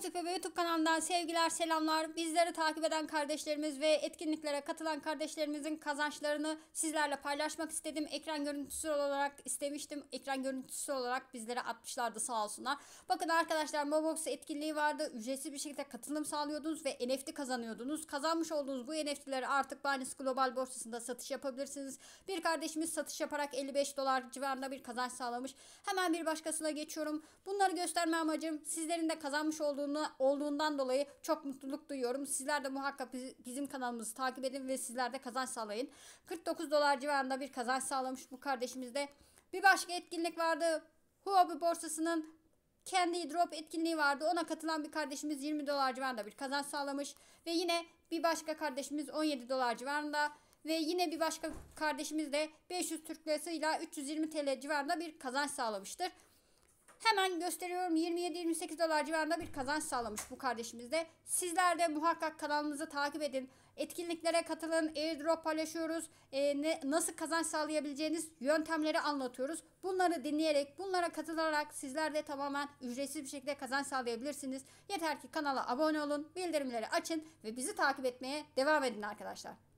Bastık ve YouTube kanalından sevgiler, selamlar. Bizleri takip eden kardeşlerimiz ve etkinliklere katılan kardeşlerimizin kazançlarını sizlerle paylaşmak istedim. Ekran görüntüsü olarak istemiştim. Ekran görüntüsü olarak bizlere atmışlardı sağ olsunlar. Bakın arkadaşlar Mobox etkinliği vardı. Ücretsiz bir şekilde katılım sağlıyordunuz ve NFT kazanıyordunuz. Kazanmış olduğunuz bu NFT'leri artık Binance Global borsasında satış yapabilirsiniz. Bir kardeşimiz satış yaparak 55 dolar civarında bir kazanç sağlamış. Hemen bir başkasına geçiyorum. Bunları gösterme amacım sizlerin de kazanmış olduğunuz olduğuna olduğundan dolayı çok mutluluk duyuyorum. Sizler de muhakkak bizim kanalımızı takip edin ve sizler de kazanç sağlayın. 49 dolar civarında bir kazanç sağlamış bu kardeşimizde. Bir başka etkinlik vardı. Huobi borsasının kendi drop etkinliği vardı. Ona katılan bir kardeşimiz 20 dolar civarında bir kazanç sağlamış. Ve yine bir başka kardeşimiz 17 dolar civarında ve yine bir başka kardeşimiz de 500 Türk Lirası ile 320 TL civarında bir kazanç sağlamıştır. Hemen gösteriyorum 27-28 dolar civarında bir kazanç sağlamış bu kardeşimiz de. Sizler de muhakkak kanalımızı takip edin. Etkinliklere katılın, airdrop paylaşıyoruz. E, ne, nasıl kazanç sağlayabileceğiniz yöntemleri anlatıyoruz. Bunları dinleyerek, bunlara katılarak sizler de tamamen ücretsiz bir şekilde kazanç sağlayabilirsiniz. Yeter ki kanala abone olun, bildirimleri açın ve bizi takip etmeye devam edin arkadaşlar.